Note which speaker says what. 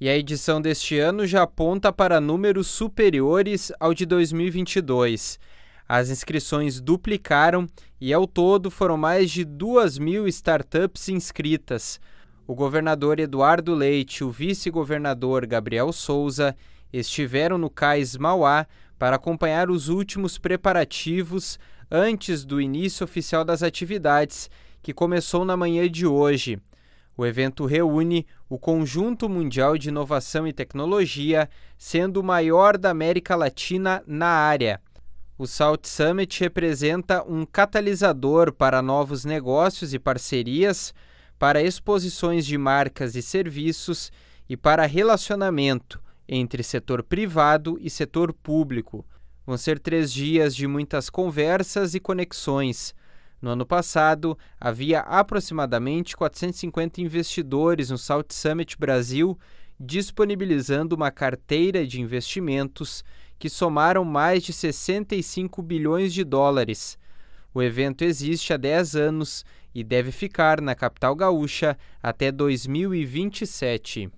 Speaker 1: E a edição deste ano já aponta para números superiores ao de 2022. As inscrições duplicaram e, ao todo, foram mais de 2 mil startups inscritas. O governador Eduardo Leite e o vice-governador Gabriel Souza estiveram no Cais Mauá para acompanhar os últimos preparativos antes do início oficial das atividades, que começou na manhã de hoje. O evento reúne o Conjunto Mundial de Inovação e Tecnologia, sendo o maior da América Latina na área. O Salt Summit representa um catalisador para novos negócios e parcerias, para exposições de marcas e serviços e para relacionamento entre setor privado e setor público. Vão ser três dias de muitas conversas e conexões. No ano passado, havia aproximadamente 450 investidores no Salt Summit Brasil, disponibilizando uma carteira de investimentos que somaram mais de 65 bilhões de dólares. O evento existe há 10 anos e deve ficar na capital gaúcha até 2027.